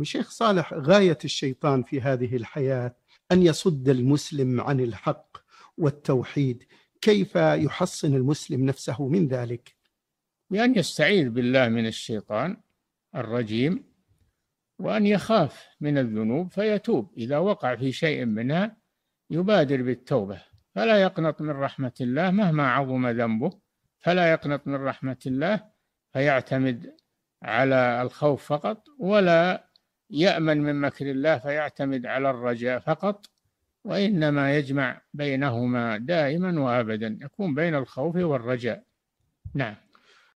الشيخ صالح غاية الشيطان في هذه الحياة أن يصد المسلم عن الحق والتوحيد كيف يحصن المسلم نفسه من ذلك بأن يستعيذ بالله من الشيطان الرجيم وأن يخاف من الذنوب فيتوب إذا وقع في شيء منها يبادر بالتوبة فلا يقنط من رحمة الله مهما عظم ذنبه فلا يقنط من رحمة الله فيعتمد على الخوف فقط ولا يأمن من مكر الله فيعتمد على الرجاء فقط وإنما يجمع بينهما دائما وأبدا يكون بين الخوف والرجاء نعم